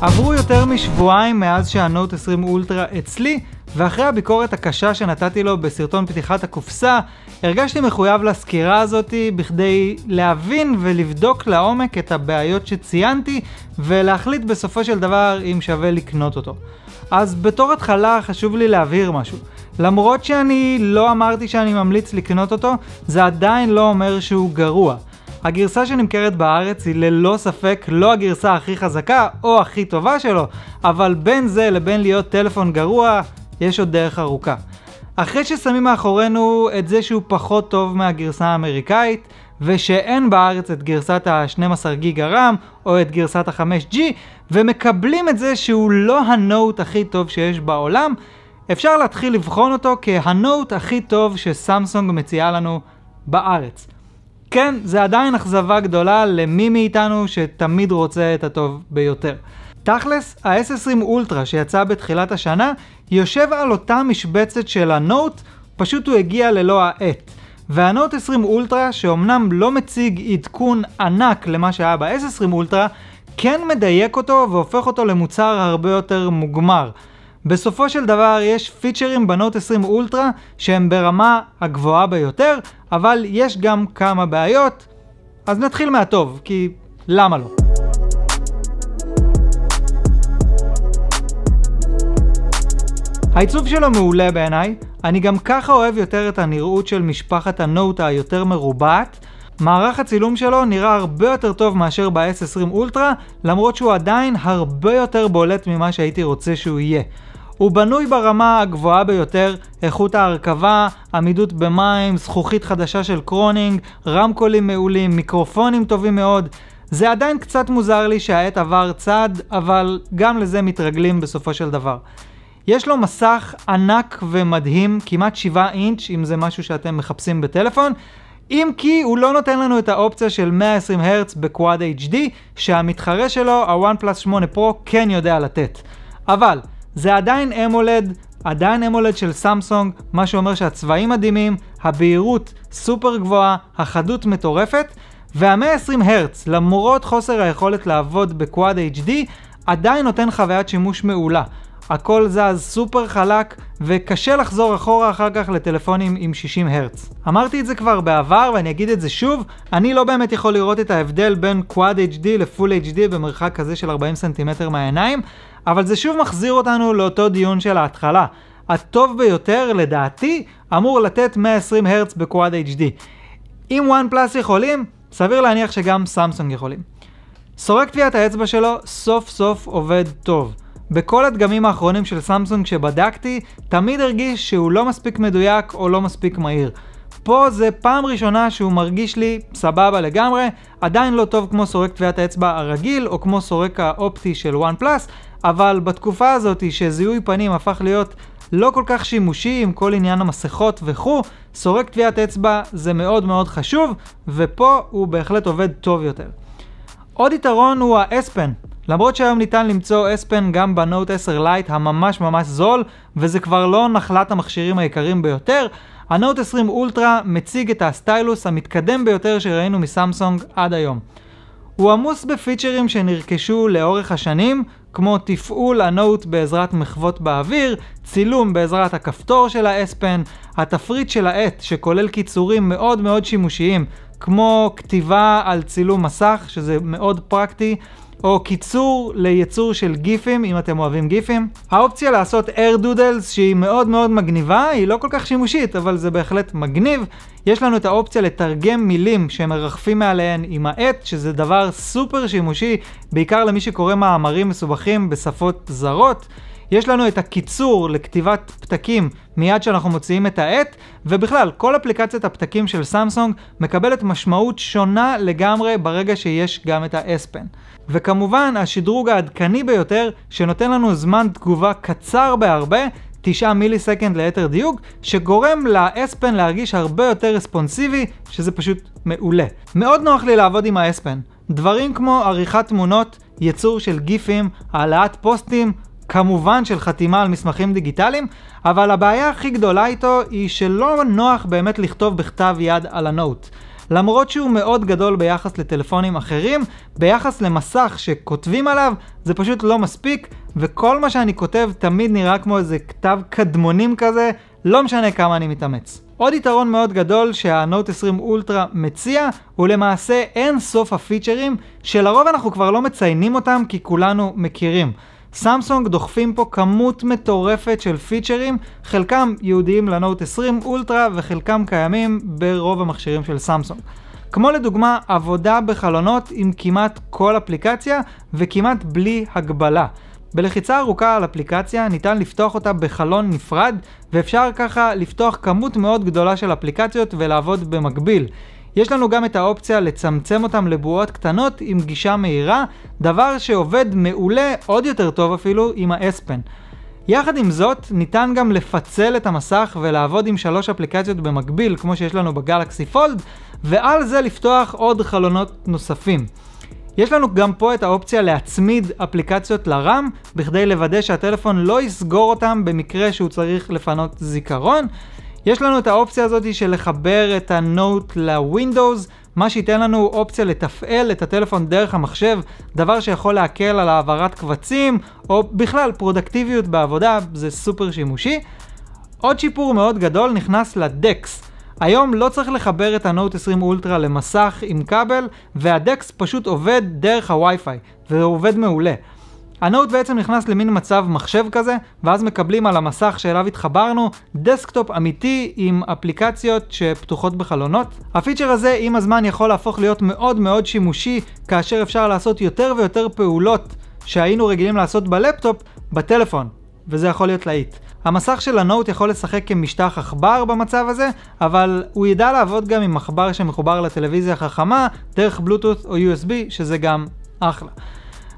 עברו יותר משבועיים מאז שהנוט 20 אולטרה אצלי, ואחרי הביקורת הקשה שנתתי לו בסרטון פתיחת הקופסה, הרגשתי מחויב לסקירה הזאתי בכדי להבין ולבדוק לעומק את הבעיות שציינתי, ולהחליט בסופו של דבר אם שווה לקנות אותו. אז בתור התחלה חשוב לי להבהיר משהו. למרות שאני לא אמרתי שאני ממליץ לקנות אותו, זה עדיין לא אומר שהוא גרוע. הגרסה שנמכרת בארץ היא ללא ספק לא הגרסה הכי חזקה או הכי טובה שלו, אבל בין זה לבין להיות טלפון גרוע, יש עוד דרך ארוכה. אחרי ששמים מאחורינו את זה שהוא פחות טוב מהגרסה האמריקאית, ושאין בארץ את גרסת ה-12 גיגה רם, או את גרסת ה-5G, ומקבלים את זה שהוא לא הנוט הכי טוב שיש בעולם, אפשר להתחיל לבחון אותו כהנוט הכי טוב שסמסונג מציעה לנו בארץ. כן, זה עדיין אכזבה גדולה למי מאיתנו שתמיד רוצה את הטוב ביותר. תכלס, ה-S20 אולטרה שיצא בתחילת השנה, יושב על אותה משבצת של הנוט, פשוט הוא הגיע ללא העט. והנוט 20 אולטרה, שאומנם לא מציג עדכון ענק למה שהיה ב-S20 אולטרה, כן מדייק אותו והופך אותו למוצר הרבה יותר מוגמר. בסופו של דבר יש פיצ'רים בנוט 20 אולטרה שהם ברמה הגבוהה ביותר, אבל יש גם כמה בעיות, אז נתחיל מהטוב, כי למה לא? העיצוב שלו מעולה בעיניי, אני גם ככה אוהב יותר את הנראות של משפחת הנוטה היותר מרובעת. מערך הצילום שלו נראה הרבה יותר טוב מאשר ב-S20 אולטרה, למרות שהוא עדיין הרבה יותר בולט ממה שהייתי רוצה שהוא יהיה. הוא בנוי ברמה הגבוהה ביותר, איכות ההרכבה, עמידות במים, זכוכית חדשה של קרונינג, רמקולים מעולים, מיקרופונים טובים מאוד. זה עדיין קצת מוזר לי שהעט עבר צד, אבל גם לזה מתרגלים בסופו של דבר. יש לו מסך ענק ומדהים, כמעט 7 אינץ', אם זה משהו שאתם מחפשים בטלפון, אם כי הוא לא נותן לנו את האופציה של 120 הרץ בקוואד HD, שהמתחרה שלו, ה-OnePlus 8 Pro, כן יודע לתת. אבל, זה עדיין אמולד, עדיין אמולד של סמסונג, מה שאומר שהצבעים מדהימים, הבהירות סופר גבוהה, החדות מטורפת, וה-120 הרץ, למרות חוסר היכולת לעבוד בקוואד HD, עדיין נותן חוויית שימוש מעולה. הכל זז סופר חלק, וקשה לחזור אחורה אחר כך לטלפונים עם 60 הרץ. אמרתי את זה כבר בעבר ואני אגיד את זה שוב, אני לא באמת יכול לראות את ההבדל בין Quad HD ל-Full HD במרחק כזה של 40 סנטימטר מהעיניים, אבל זה שוב מחזיר אותנו לאותו דיון של ההתחלה. הטוב ביותר, לדעתי, אמור לתת 120 הרץ ב-Quad HD. אם OnePlus יכולים, סביר להניח שגם סמסונג יכולים. סורק טביעת האצבע שלו סוף סוף עובד טוב. בכל הדגמים האחרונים של סמסונג שבדקתי, תמיד הרגיש שהוא לא מספיק מדויק או לא מספיק מהיר. פה זה פעם ראשונה שהוא מרגיש לי סבבה לגמרי, עדיין לא טוב כמו סורק טביעת האצבע הרגיל או כמו סורק האופטי של וואן פלאס, אבל בתקופה הזאת שזיהוי פנים הפך להיות לא כל כך שימושי עם כל עניין המסכות וכו', סורק טביעת אצבע זה מאוד מאוד חשוב, ופה הוא בהחלט עובד טוב יותר. עוד יתרון הוא האספן. למרות שהיום ניתן למצוא S Pen גם בנוט 10 לייט הממש ממש זול, וזה כבר לא נחלת המכשירים היקרים ביותר, הנוט 20 אולטרה מציג את הסטיילוס המתקדם ביותר שראינו מסמסונג עד היום. הוא עמוס בפיצ'רים שנרכשו לאורך השנים, כמו תפעול הנוט בעזרת מחוות באוויר, צילום בעזרת הכפתור של האספן, התפריט של העט שכולל קיצורים מאוד מאוד שימושיים, כמו כתיבה על צילום מסך, שזה מאוד פרקטי, או קיצור ליצור של גיפים, אם אתם אוהבים גיפים. האופציה לעשות air doodles שהיא מאוד מאוד מגניבה, היא לא כל כך שימושית, אבל זה בהחלט מגניב. יש לנו את האופציה לתרגם מילים שמרחפים מעליהן עם העט, שזה דבר סופר שימושי, בעיקר למי שקורא מאמרים מסובכים בשפות זרות. יש לנו את הקיצור לכתיבת פתקים מיד שאנחנו מוציאים את העט, ובכלל, כל אפליקציית הפתקים של סמסונג מקבלת משמעות שונה לגמרי ברגע שיש גם את ה-S-Pen. וכמובן השדרוג העדכני ביותר שנותן לנו זמן תגובה קצר בהרבה 9 מילי סקנד ליתר דיוק, שגורם לאספן להרגיש הרבה יותר רספונסיבי, שזה פשוט מעולה. מאוד נוח לי לעבוד עם האספן. דברים כמו עריכת תמונות, יצור של גיפים, העלאת פוסטים, כמובן של חתימה על מסמכים דיגיטליים, אבל הבעיה הכי גדולה איתו היא שלא נוח באמת לכתוב בכתב יד על הנוט. למרות שהוא מאוד גדול ביחס לטלפונים אחרים, ביחס למסך שכותבים עליו, זה פשוט לא מספיק, וכל מה שאני כותב תמיד נראה כמו איזה כתב קדמונים כזה, לא משנה כמה אני מתאמץ. עוד יתרון מאוד גדול שהנוט 20 אולטרה מציע, הוא למעשה אין סוף הפיצ'רים, שלרוב אנחנו כבר לא מציינים אותם כי כולנו מכירים. סמסונג דוחפים פה כמות מטורפת של פיצ'רים, חלקם ייעודיים לנוט 20 אולטרה וחלקם קיימים ברוב המכשירים של סמסונג. כמו לדוגמה עבודה בחלונות עם כמעט כל אפליקציה וכמעט בלי הגבלה. בלחיצה ארוכה על אפליקציה ניתן לפתוח אותה בחלון נפרד ואפשר ככה לפתוח כמות מאוד גדולה של אפליקציות ולעבוד במקביל. יש לנו גם את האופציה לצמצם אותם לבועות קטנות עם גישה מהירה, דבר שעובד מעולה, עוד יותר טוב אפילו, עם האספן. יחד עם זאת, ניתן גם לפצל את המסך ולעבוד עם שלוש אפליקציות במקביל, כמו שיש לנו בגלקסי פולד, ועל זה לפתוח עוד חלונות נוספים. יש לנו גם פה את האופציה להצמיד אפליקציות לרם, בכדי לוודא שהטלפון לא יסגור אותם במקרה שהוא צריך לפנות זיכרון. יש לנו את האופציה הזאת של לחבר את הנוט לווינדוס, מה שייתן לנו אופציה לתפעל את הטלפון דרך המחשב, דבר שיכול להקל על העברת קבצים, או בכלל פרודקטיביות בעבודה, זה סופר שימושי. עוד שיפור מאוד גדול נכנס לדקס. היום לא צריך לחבר את הנוט 20 אולטרה למסך עם כבל, והדקס פשוט עובד דרך הווי-פיי, עובד מעולה. הנוט בעצם נכנס למין מצב מחשב כזה, ואז מקבלים על המסך שאליו התחברנו דסקטופ אמיתי עם אפליקציות שפתוחות בחלונות. הפיצ'ר הזה עם הזמן יכול להפוך להיות מאוד מאוד שימושי, כאשר אפשר לעשות יותר ויותר פעולות שהיינו רגילים לעשות בלפטופ, בטלפון, וזה יכול להיות להיט. המסך של הנוט יכול לשחק כמשטח עכבר במצב הזה, אבל הוא ידע לעבוד גם עם עכבר שמחובר לטלוויזיה החכמה, דרך בלוטות' או USB, שזה גם אחלה.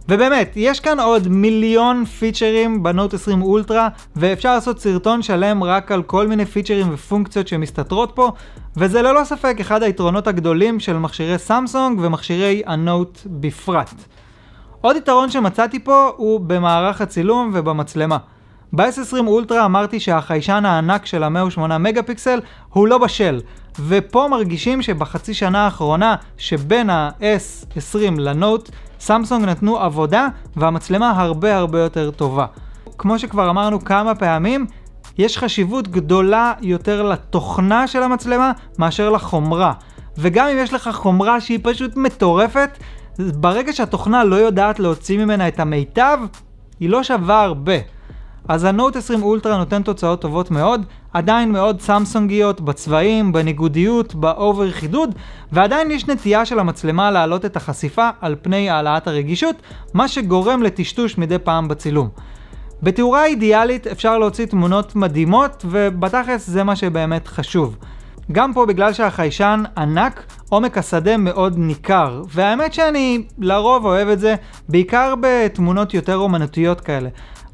ובאמת, יש כאן עוד מיליון פיצ'רים בנוט 20 אולטרה, ואפשר לעשות סרטון שלם רק על כל מיני פיצ'רים ופונקציות שמסתתרות פה, וזה ללא ספק אחד היתרונות הגדולים של מכשירי סמסונג ומכשירי הנוט בפרט. עוד יתרון שמצאתי פה הוא במערך הצילום ובמצלמה. ב-S20 אולטרה אמרתי שהחיישן הענק של ה-108 מגה פיקסל הוא לא בשל, ופה מרגישים שבחצי שנה האחרונה שבין ה-S20 לנוט, סמסונג נתנו עבודה והמצלמה הרבה הרבה יותר טובה. כמו שכבר אמרנו כמה פעמים, יש חשיבות גדולה יותר לתוכנה של המצלמה מאשר לחומרה. וגם אם יש לך חומרה שהיא פשוט מטורפת, ברגע שהתוכנה לא יודעת להוציא ממנה את המיטב, היא לא שווה הרבה. אז הנוט 20 אולטרה נותן תוצאות טובות מאוד, עדיין מאוד סמסונגיות בצבעים, בניגודיות, באובר חידוד, ועדיין יש נטייה של המצלמה להעלות את החשיפה על פני העלאת הרגישות, מה שגורם לטשטוש מדי פעם בצילום. בתאורה אידיאלית אפשר להוציא תמונות מדהימות, ובתכלס זה מה שבאמת חשוב. גם פה בגלל שהחיישן ענק, עומק השדה מאוד ניכר, והאמת שאני לרוב אוהב את זה, בעיקר בתמונות יותר אומנותיות כאלה.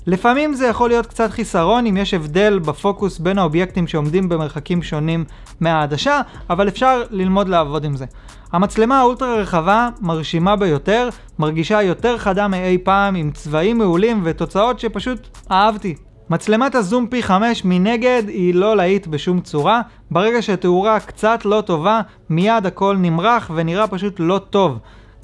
לפעמים זה יכול להיות קצת חיסרון אם יש הבדל בפוקוס בין האובייקטים שעומדים במרחקים שונים מהעדשה, אבל אפשר ללמוד לעבוד עם זה. המצלמה האולטרה רחבה מרשימה ביותר, מרגישה יותר חדה מאי פעם עם צבעים מעולים ותוצאות שפשוט אהבתי. מצלמת הזום פי 5 מנגד היא לא להיט בשום צורה, ברגע שהתאורה קצת לא טובה, מיד הכל נמרח ונראה פשוט לא טוב.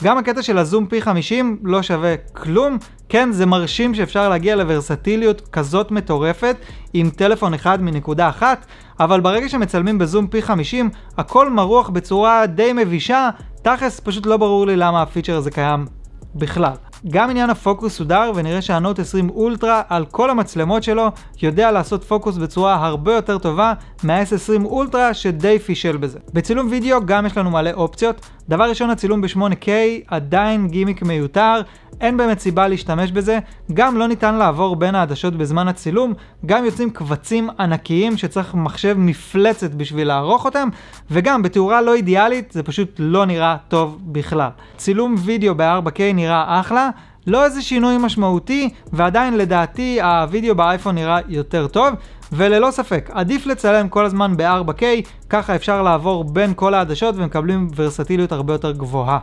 גם הקטע של הזום פי 50 לא שווה כלום, כן, זה מרשים שאפשר להגיע לוורסטיליות כזאת מטורפת עם טלפון אחד מנקודה אחת, אבל ברגע שמצלמים בזום פי 50, הכל מרוח בצורה די מבישה, תכלס פשוט לא ברור לי למה הפיצ'ר הזה קיים בכלל. גם עניין הפוקוס סודר ונראה שהנוט 20 אולטרה על כל המצלמות שלו יודע לעשות פוקוס בצורה הרבה יותר טובה מה-S20 אולטרה שדי פישל בזה. בצילום וידאו גם יש לנו מלא אופציות, דבר ראשון, הצילום ב-8K עדיין גימיק מיותר, אין באמת סיבה להשתמש בזה, גם לא ניתן לעבור בין העדשות בזמן הצילום, גם יוצאים קבצים ענקיים שצריך מחשב מפלצת בשביל לערוך אותם, וגם בתאורה לא אידיאלית זה פשוט לא נראה טוב בכלל. צילום וידאו ב-4K נראה אחלה, לא איזה שינוי משמעותי, ועדיין לדעתי הווידאו באייפון נראה יותר טוב. וללא ספק, עדיף לצלם כל הזמן ב-4K, ככה אפשר לעבור בין כל העדשות ומקבלים ורסטיליות הרבה יותר גבוהה.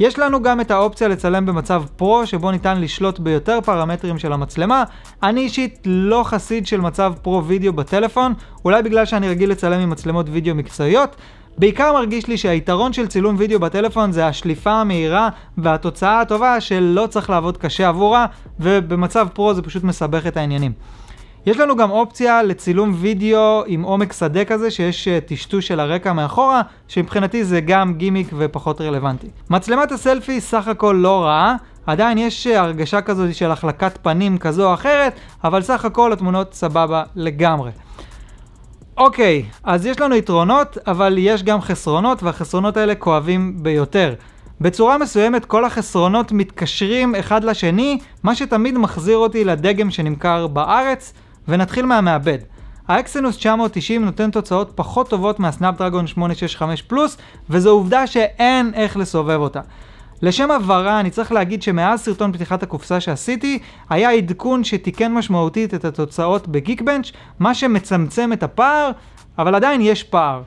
יש לנו גם את האופציה לצלם במצב פרו, שבו ניתן לשלוט ביותר פרמטרים של המצלמה. אני אישית לא חסיד של מצב פרו וידאו בטלפון, אולי בגלל שאני רגיל לצלם עם מצלמות וידאו מקצועיות, בעיקר מרגיש לי שהיתרון של צילום וידאו בטלפון זה השליפה המהירה והתוצאה הטובה שלא צריך לעבוד קשה עבורה, ובמצב פרו זה פשוט מסבך את העניינים. יש לנו גם אופציה לצילום וידאו עם עומק שדה כזה, שיש אה, טשטוש של הרקע מאחורה, שמבחינתי זה גם גימיק ופחות רלוונטי. מצלמת הסלפי סך הכל לא רעה, עדיין יש אה, הרגשה כזאת של החלקת פנים כזו או אחרת, אבל סך הכל התמונות סבבה לגמרי. אוקיי, אז יש לנו יתרונות, אבל יש גם חסרונות, והחסרונות האלה כואבים ביותר. בצורה מסוימת כל החסרונות מתקשרים אחד לשני, מה שתמיד מחזיר אותי לדגם שנמכר בארץ, ונתחיל מהמעבד. האקסינוס 990 נותן תוצאות פחות טובות מהסנאפ דרגון 865 פלוס, וזו עובדה שאין איך לסובב אותה. לשם הבהרה, אני צריך להגיד שמאז סרטון פתיחת הקופסה שעשיתי, היה עדכון שתיקן משמעותית את התוצאות בגיקבנץ', מה שמצמצם את הפער, אבל עדיין יש פער.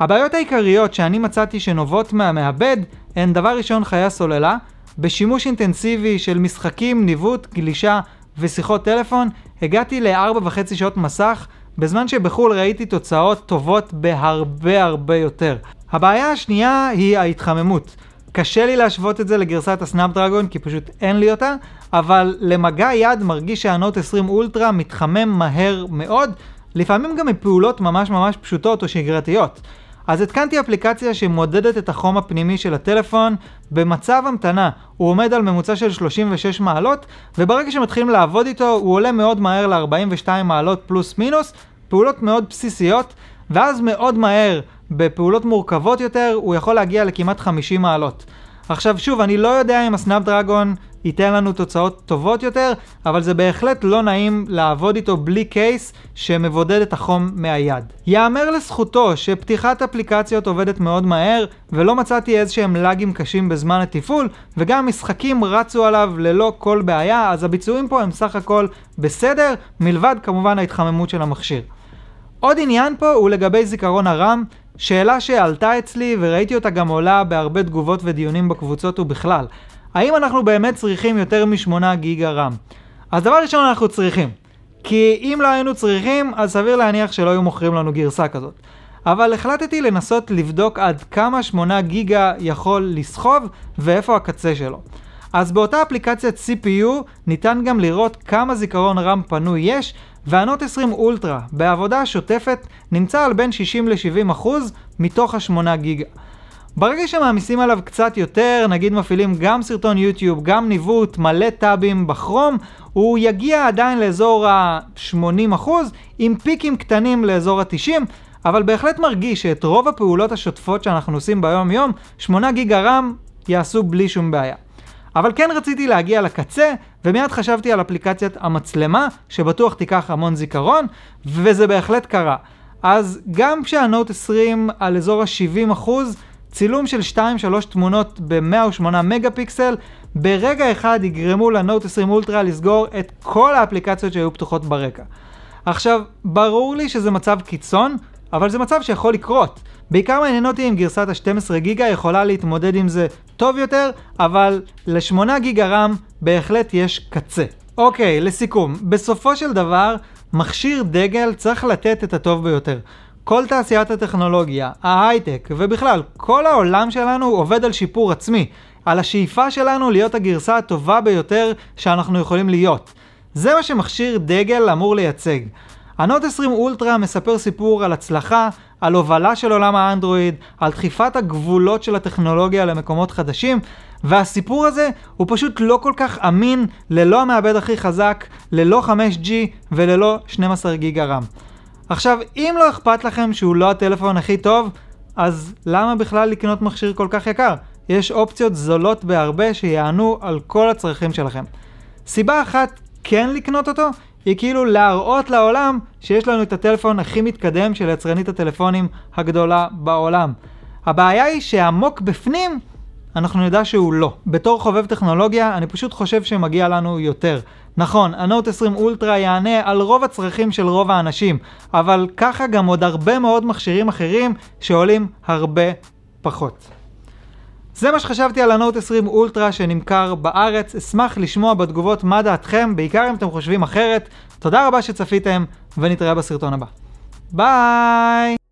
הבעיות העיקריות שאני מצאתי שנובעות מהמעבד הן דבר ראשון חיי סוללה, בשימוש אינטנסיבי של משחקים, ניווט, גלישה ושיחות טלפון, הגעתי ל-4.5 שעות מסך, בזמן שבחו"ל ראיתי תוצאות טובות בהרבה הרבה יותר. הבעיה השנייה היא ההתחממות. קשה לי להשוות את זה לגרסת הסנאפ דרגון, כי פשוט אין לי אותה, אבל למגע יד מרגיש שהנוט 20 אולטרה מתחמם מהר מאוד, לפעמים גם מפעולות ממש ממש פשוטות או שגרתיות. אז התקנתי אפליקציה שמודדת את החום הפנימי של הטלפון במצב המתנה, הוא עומד על ממוצע של 36 מעלות, וברגע שמתחילים לעבוד איתו הוא עולה מאוד מהר ל-42 מעלות פלוס מינוס, פעולות מאוד בסיסיות, ואז מאוד מהר בפעולות מורכבות יותר הוא יכול להגיע לכמעט 50 מעלות. עכשיו שוב, אני לא יודע אם הסנאפ דרגון ייתן לנו תוצאות טובות יותר, אבל זה בהחלט לא נעים לעבוד איתו בלי קייס שמבודד את החום מהיד. יאמר לזכותו שפתיחת אפליקציות עובדת מאוד מהר, ולא מצאתי איזשהם לאגים קשים בזמן התפעול, וגם משחקים רצו עליו ללא כל בעיה, אז הביצועים פה הם סך הכל בסדר, מלבד כמובן ההתחממות של המכשיר. עוד עניין פה הוא לגבי זיכרון הרם, שאלה שעלתה אצלי וראיתי אותה גם עולה בהרבה תגובות ודיונים בקבוצות ובכלל. האם אנחנו באמת צריכים יותר משמונה גיגה רם? אז דבר ראשון אנחנו צריכים. כי אם לא היינו צריכים, אז סביר להניח שלא היו מוכרים לנו גרסה כזאת. אבל החלטתי לנסות לבדוק עד כמה 8 גיגה יכול לסחוב ואיפה הקצה שלו. אז באותה אפליקציית CPU ניתן גם לראות כמה זיכרון רם פנוי יש, והנוט 20 אולטרה בעבודה שוטפת נמצא על בין 60 ל-70 אחוז מתוך ה-8 גיגה. ברגע שמעמיסים עליו קצת יותר, נגיד מפעילים גם סרטון יוטיוב, גם ניווט, מלא טאבים בכרום, הוא יגיע עדיין לאזור ה-80% אחוז, עם פיקים קטנים לאזור ה-90, אבל בהחלט מרגיש שאת רוב הפעולות השוטפות שאנחנו עושים ביום יום, 8 גיגה רם יעשו בלי שום בעיה. אבל כן רציתי להגיע לקצה, ומיד חשבתי על אפליקציית המצלמה, שבטוח תיקח המון זיכרון, וזה בהחלט קרה. אז גם כשהנוט 20 על אזור ה-70%, צילום של 2-3 תמונות ב-108 מגה פיקסל, ברגע אחד יגרמו לנוט 20 אולטרה לסגור את כל האפליקציות שהיו פתוחות ברקע. עכשיו, ברור לי שזה מצב קיצון, אבל זה מצב שיכול לקרות. בעיקר מעניין אותי אם גרסת ה-12 גיגה יכולה להתמודד עם זה טוב יותר, אבל ל-8 גיגה רם בהחלט יש קצה. אוקיי, לסיכום, בסופו של דבר, מכשיר דגל צריך לתת את הטוב ביותר. כל תעשיית הטכנולוגיה, ההייטק, ובכלל, כל העולם שלנו עובד על שיפור עצמי, על השאיפה שלנו להיות הגרסה הטובה ביותר שאנחנו יכולים להיות. זה מה שמכשיר דגל אמור לייצג. הנוט 20 אולטרה מספר סיפור על הצלחה, על הובלה של עולם האנדרואיד, על דחיפת הגבולות של הטכנולוגיה למקומות חדשים, והסיפור הזה הוא פשוט לא כל כך אמין ללא המעבד הכי חזק, ללא 5G וללא 12 גיגה רם. עכשיו, אם לא אכפת לכם שהוא לא הטלפון הכי טוב, אז למה בכלל לקנות מכשיר כל כך יקר? יש אופציות זולות בהרבה שיענו על כל הצרכים שלכם. סיבה אחת כן לקנות אותו, היא כאילו להראות לעולם שיש לנו את הטלפון הכי מתקדם של יצרנית הטלפונים הגדולה בעולם. הבעיה היא שעמוק בפנים אנחנו נדע שהוא לא. בתור חובב טכנולוגיה, אני פשוט חושב שמגיע לנו יותר. נכון, הנוט 20 אולטרה יענה על רוב הצרכים של רוב האנשים, אבל ככה גם עוד הרבה מאוד מכשירים אחרים שעולים הרבה פחות. זה מה שחשבתי על הנוט 20 אולטרה שנמכר בארץ, אשמח לשמוע בתגובות מה דעתכם, בעיקר אם אתם חושבים אחרת. תודה רבה שצפיתם, ונתראה בסרטון הבא. ביי!